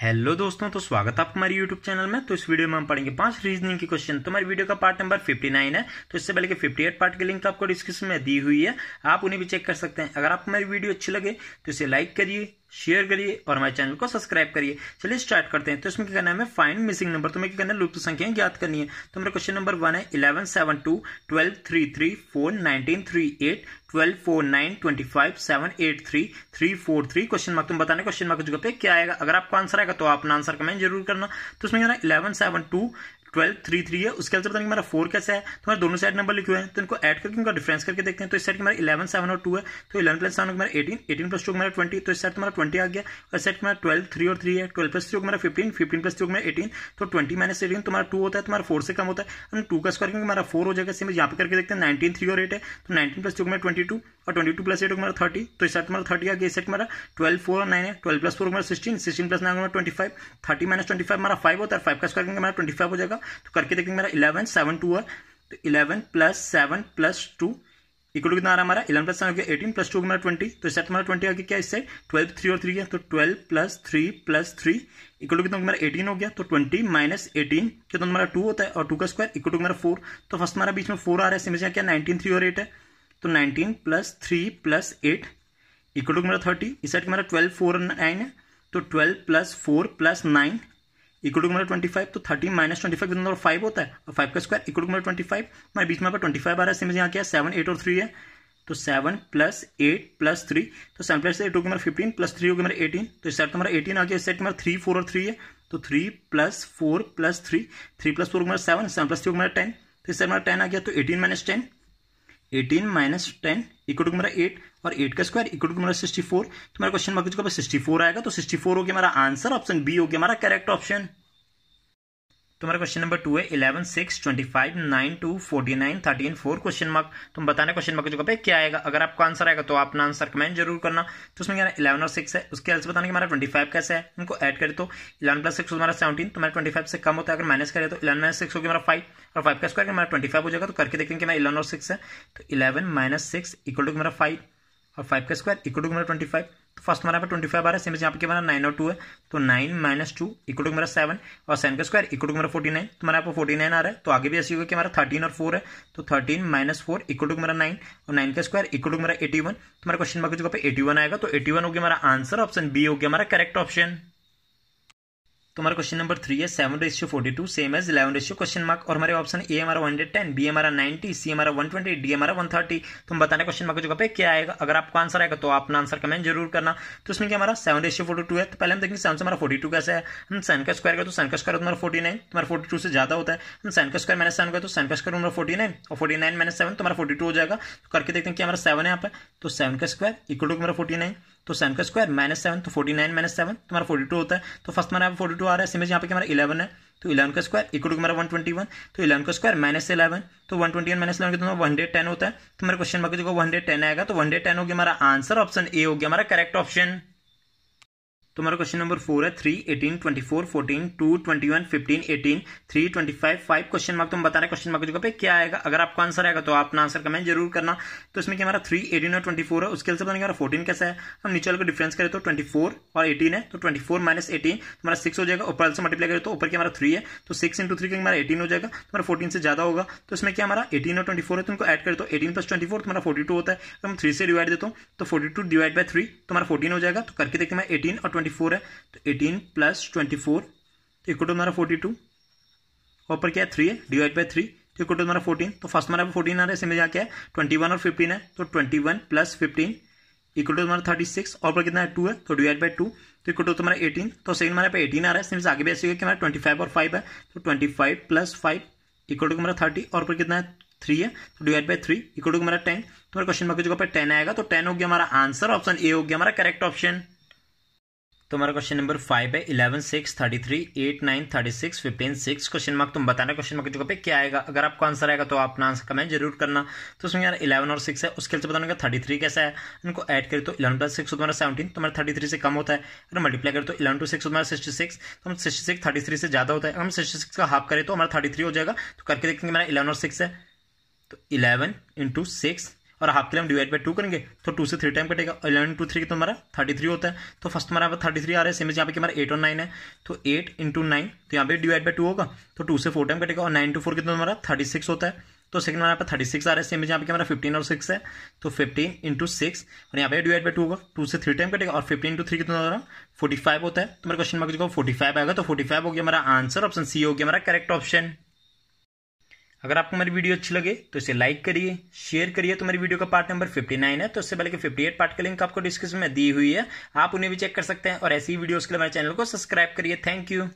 hello दोस्तों तो स्वागत है आप हमारे यूट्यूब चैनल में तो इस वीडियो में हम पढ़ेंगे पांच रीजनिंग के क्वेश्चन तो हमारी वीडियो का पार्ट नंबर 59 है तो इससे पहले कि 58 पार्ट की लिंक आपको डिस्क्रिप्शन में दी हुई है आप उन्हें भी चेक कर सकते हैं अगर आप हमारी वीडियो अच्छी लगे तो इसे लाइक करिए शेयर करिए और हमारे चैनल को सब्सक्राइब करिए चलिए स्टार्ट करते हैं तो इसमें क्या करना है हमें फाइंड मिसिंग नंबर तो हमें क्या करना है लुप्त संख्या ज्ञात करनी है तो हमारा क्वेश्चन नंबर वन है eleven seven two twelve three three four nineteen three eight twelve four nine twenty five seven eight three three four three question mark तुम बताना क्वेश्चन मार्क जगह पे क्या आएगा अगर आपका आंसर आएगा तो आपने आंसर कमेंट जरूर करना तो उसमें क्या eleven seven two twelve three three है उसके आंसर बताएंगे मेरा फोर कैसे है तो मेरे दोनों साइड नंबर लिखे हुए हैं तो इनको ऐड करके उनका डिफरेंस करके देखते हैं तो इस साइड मेरा इलेवन सेवन और टू है तो इलेवन प्लस सेवन मेरा एटीन एटीन प्लस टू मेरा ट्वेंटी तो इस साइड तुम्हारा ट्वेंटी आ गया और सेट मेरा ट्वेल्व थ्री और थ्री है ट्वेल्व प्लस थ्री मेरा फिफ्टीन फिफ्टीन प्लस थ्री मेरा एटीन तो ट्वेंटी माइनस एटीन तुम्हारा टू होता है तुम्हारा फोर से कम होता है टू का स्क्वायर हमारा फोर हो जाएगा सेम यहाँ पर करके देखते हैं नाइनटीन थ्री और एट है तो नाइनटीन प्लस टू मेरा ट्वेंटी टू और ट्वेंटी टू प्लस एट मेरा थर्टी तो इस सेट मेरा थर्टी आ गया सेट मेरा ट्वेल्व फोर और नाइन है ट्वेल्व प्लस फोर मेरा सिक्सटीन सिक्सटीन प्लस नाइन मेरा twenty five thirty minus twenty five मेरा फाइव होता है फाइव का स्क्वायर मेरा ट्वेंटी फाइव हो जाएगा तो करके देखेंगे मेरा इलेवन सेवन टू है तो eleven plus seven plus two equal कितना आ रहा है हमारा इलेवन प्लस हो गया एटीन प्लस टू हमारा ट्वेंटी तो सेट हमारा ट्वेंटी आ गया क्या इससे ट्वेल्व थ्री और थ्री है तो twelve plus three plus three equal कितना हमारा एटीन हो गया तो ट्वेंटी माइनस एटीन तो हमारा टू होता है और टू का स्क्वायर इक्वल टू हमारा फोर तो फर्स्ट हमारा बीच में फोर आ रहा है समझा क्या नाइनटीन थ्री और एट है तो nineteen plus three plus eight equal to हमारा थर्टी इस साइड हमारा ट्वेल्व फोर नाइन है तो twelve plus four plus nine equal to मेरा ट्वेंटी फाइव तो थर्टीन माइनस ट्वेंटी फाइव कितना फाइव होता है और फाइव तो का स्क्वायर इक्वल टू मेरा ट्वेंटी फाइव मैं बीच में आपका ट्वेंटी फाइव आ रहा है सेम यहाँ क्या सेवन एट और थ्री है तो seven plus eight plus three तो सेवन प्लस एट होगी मेरा फिफ्टीन प्लस थ्री हो गया मेरा एटीन तो इस साइड मेरा एटीन आ गया इस साइड थ्री फोर और थ्री है तो three plus four plus three three plus four हो मेरा सेवन सेवन प्लस थ्री होगा मेरा टेन तो इस साइड मेरा टेन आ गया तो eighteen minus ten eighteen minus ten equal to मेरा एट और एट का स्क्वायर इक्वल टू मेरा सिक्सटी फोर तो मेरा क्वेश्चन मार्क सिक्सटी फोर आएगा तो सिक्सटी फोर हो गया हमारा आंसर ऑप्शन बी हो गया हमारा करेक्ट ऑप्शन तुम्हारा क्वेश्चन नंबर टू है eleven six twenty five nine two forty nine thirteen four question mark तुम बताना क्वेश्चन मार्क जो जगह क्या आएगा अगर आपका आंसर आएगा तो अपना आंसर कमेंट जरूर करना तो उसमें क्या इलेवन और सिक्स है उसके आंसर बताने कि हमारा ट्वेंटी फाइव कैसे है उनको ऐड करें तो इलेवन प्लस सिक्स हमारा सेवेंटीन तुम्हारा ट्वेंटी फाइव से कम होता है अगर माइनस करें तो इलेवन माइनस सिक्स होगी हमारा फाइव और फाइव का स्क्वायर हमारा ट्वेंटी फाइव हो जाएगा तो करके देखेंगे मैं इलेवन और सिक्स है तो eleven minus six equal to हमारा फाइव और फाइव का स्क्वायर इक्वल टू हमारा ट्वेंटी फाइव फर्स्ट यहाँ पर ट्वेंटी फाइव आ रहा है सेम यहाँ पे हमारा नाइन और टू है तो nine minus two equal to मेरा सेवन और सेवन का स्क्वायर इक्वल टू मेरा फोर्टी नाइन तो मेरा आपको फोर्टी नाइन आ रहा है तो आगे भी ऐसी होगा कि हमारा थर्टीन और फोर है तो thirteen minus four equal to मेरा नाइन और नाइन का स्क्वायर इक्वल टू मेरा एटी वन तो मेरा क्वेश्चन मार्क जगह पे एटी वन आएगा तो एटी वन हो गया हमारा आंसर ऑप्शन बी हो गया हमारा करेक्ट ऑप्शन तो हमारा क्वेश्चन नंबर थ्री है seven ratio forty two same as eleven ratio question mark और हमारे ऑप्शन ए हमारा वन हंड्रेड टेन बी हमारा नाइनटी सी हमारा वन ट्वेंटी डी हमारा वन थर्टी तो हम बताने क्वेश्चन मार्क जगह पे क्या आएगा अगर आपको आंसर आएगा तो अपना आंसर कमेंट जरूर करना तो उसमें क्या हमारा सेवन रेशियो फोर्टी टू है तो पहले हम देखेंगे सेवन से हमारा फोर्टी टू कैसे है हम सेवन का स्क्वायर तो का तो सेवन का स्क्वायर तुम्हारा फोर्टी नाइन तुम्हारा फोर्टी टू से ज्यादा होता है हम सेवन का स्क्वायर माइनस सेवन का तो सैन का स्क्वायर हमारा फोर्टी नाइन और फोर्टी नाइन माइनस सेवन तुम्हारा फोर्टी टू हो जाएगा तो करके देखते हैं कि हमारा सेवन है यहाँ पर तो सेवन का स्क्वायर इक्वल टू हमारा फोर्टी नाइन तो सेवन का स्क्वायर माइनस सेवन तो फोर्टी नाइन माइनस सेवन तुम्हारा फोर्टी टू होता है तो फर्स्ट हमारा फोर्टी टू आ रहा है सिमेज यहाँ पे हमारा इलेवन है तो इलेवन का स्क्वायर इक्वल टू हमारा वन ट्वेंटी वन तो इलेवन का स्क्वायर माइनस इलेवन तो one twenty one minus eleven के तुम्हारा वन हंड्रेड टेन होता है तुम्हारा तो क्वेश्चन बाकी जो वन हंड्रेड टेन आएगा तो वन हंड्रेड टेन हो गया हमारा आंसर ऑप्शन ए हो गया हमारा करेक्ट ऑप्शन तो हमारा क्वेश्चन नंबर फोर है three eighteen twenty four fourteen two twenty one fifteen eighteen three twenty five five question mark तुम बता रहे क्वेश्चन मार्क जगह पे क्या आएगा अगर आपको आंसर आएगा तो आपने आंसर कमेंट जरूर करना तो इसमें हमारा थ्री एटीन और ट्वेंटी फोर है उसके अलग से हमारा फोर्टीन कैसा है हम नीचे वाले को डिफ्रेंस करें तो ट्वेंटी फोर और एटीन है तो ट्वेंटी फोर माइनस एटीन हमारा सिक्स हो जाएगा ऊपर से मल्टीप्लाई करें तो ऊपर तो के हमारा थ्री है तो सिक्स इंटू थ्री हमारा एटीन हो जाएगा तो हमारा फोर्टीन से ज्यादा होगा तो इसमें क्या हमारा एटीन और ट्वेंटी फोर है तो उनको ऐड करें तो एटीन प्लस ट्वेंटी फोर तुम्हारा फोर्टी टू होता है हम थ्री से डिवाइड देता हूँ तो forty two divide by three तुम्हारा फोर्टीन हो जाएगा तो करके देखते हैं मैं एटीन और ट्वेंटी ट्वेंटी फोर है तो एटीन प्लस ट्वेंटी फोर तो इक्वल टू हमारा फोर्टी टू ऊपर क्या है थ्री है डिवाइड बाई थ्री तो इक्वल टू हमारा फोर्टीन तो फर्स्ट हमारा फोर्टीन आ रहा है इसमें जाके है ट्वेंटी वन और फिफ्टीन है तो twenty one plus fifteen equal to हमारा थर्टी सिक्स और पर कितना है टू है तो डिवाइड बाई टू तो इक्वल टू तुम्हारा एटीन तो सेकंड हमारे पे एटीन आ रहा है इसमें आगे भी ऐसे कि हमारा ट्वेंटी फाइव और फाइव है तो twenty five plus five equal to हमारा थर्टी और पर कितना है थ्री है तो divide by three equal to हमारा टेन तुम्हारा क्वेश्चन मार्क की जगह पर टेन आएगा तो टेन हो गया हमारा आंसर ऑप्शन ए हो गया हमारा करेक्ट ऑप्शन तो हमारा क्वेश्चन नंबर फाइव है eleven six thirty three eight nine thirty six fifteen six question mark तुम बताना क्वेश्चन मार्क जगह पे क्या आएगा अगर आपको आंसर आएगा तो अपना आंसर कमेंट जरूर करना तो उसमें यार इलेवन और सिक्स है उसके लिए तो बताना थर्टी थ्री कैसा है इनको ऐड करें तो इलेवन प्लस सिक्स तुम्हारा सेवेंटीन तुम्हारा थर्टी थ्री से कम होता है अगर मल्टीप्लाई करें तो इलेवन टू सिक्स तुम्हारा सिक्सटी सिक्स तो हम सिक्सटी सिक्स थर्टी थ्री से ज्यादा होता है हम सिक्सटी सिक्स का हाफ करें तो हमारा थर्टी थ्री हो जाएगा तो करके देखेंगे मेरा इलेवन और सिक्स है तो इलेवन इंटू सिक्स और हाफ के लिए हम डिवाइड बाई टू करेंगे तो टू से थ्री टाइम कटेगा एलेवन इलेवन टू थ्री तो हमारा थर्टी थ्री होता है तो फर्स्ट हमारा यहाँ पर थर्टी थ्री आ रहा है सेम यहाँ पे कि हमारा एट और नाइन है तो एट इंटू नाइन तो यहाँ पे डिवाइड बाई टू होगा तो टू से फोर टाइम कटेगा और नाइन टू फोर कितना हमारा थर्टी सिक्स होता है तो सेकंड हमारे यहाँ पर थर्टी सिक्स आ रहा है सेम यहाँ पे हमारा फिफ्टीन और सिक्स है तो फिफ्टीन इंटू सिक्स और यहाँ पे डिवाइड बाई टू होगा टू से थ्री टाइम कटेगा और फिफ्टीन इंटू थ्री कितना हो फोर्टी फाइव होता है तो मेरे क्वेश्चन मार्क जो फोर्टी फाइव आएगा तो फोर्टी फाइव हो गया हमारा आंसर ऑप्शन सी हो गया हमारा करेक्ट ऑप्शन अगर आपको मेरी वीडियो अच्छी लगे तो इसे लाइक करिए शेयर करिए तो मेरी वीडियो का पार्ट नंबर 59 है तो उससे पहले के 58 पार्ट का लिंक आपको डिस्क्रिप्शन में दी हुई है आप उन्हें भी चेक कर सकते हैं और ऐसी वीडियोस के लिए हमारे चैनल को सब्सक्राइब करिए थैंक यू